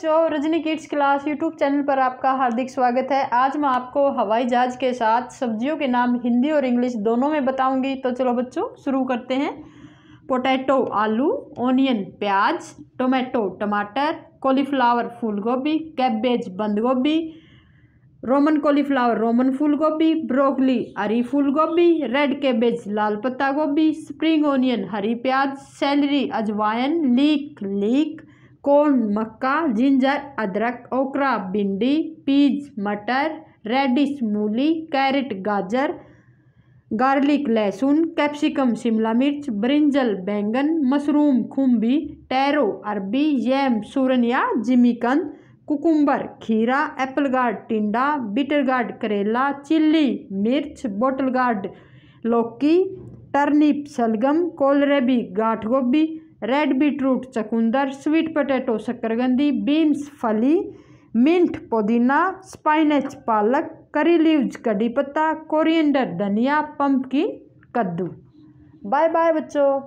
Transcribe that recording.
जो Rajni kids class YouTube channel पर आपका हार्दिक स्वागत है आज मैं आपको हवाई जहाज़ के साथ सब्जियों के नाम हिंदी और इंग्लिश दोनों में बताऊंगी तो चलो बच्चों शुरू करते हैं पोटैटो आलू ओनियन प्याज टोमेटो टमाटर कॉलीफ्लावर फूल गोभी कैबेज बंद गोभी रोमन कॉलीफ्लावर रोमन फूल गोभी ब्रोकली हरी फूल गोभी रेड कैबेज लाल पत्ता गोभी स्प्रिंग ओनियन हरी प्याज सैलरी अजवाइन लीक लीक कॉर्न मक्का जिंजर अदरक ओकरा भिंडी पीज मटर रेडिश मूली कैरेट गाजर गार्लिक लहसुन कैप्सिकम शिमला मिर्च ब्रिंजल बैंगन मशरूम खुम्बी टैरो अरबी यम सूरन या जिमीकंद कुकुम्बर खीरा एप्पल गार्ड टिंडा बिटर गार्ड करेला चिल्ली मिर्च बोटल गार्ड लौकी टर्निप शलगम कोलरेबी गाठ गोभी रेड बीटरूट चकुंदर स्वीट पोटैटो शक्करगंदी बीन्स फली मिंट पुदीना स्पाइनच पालक करी लीव्स कड़ी पत्ता कोरिएंडर धनिया पम्पकिन कद्दू बाय बाय बच्चों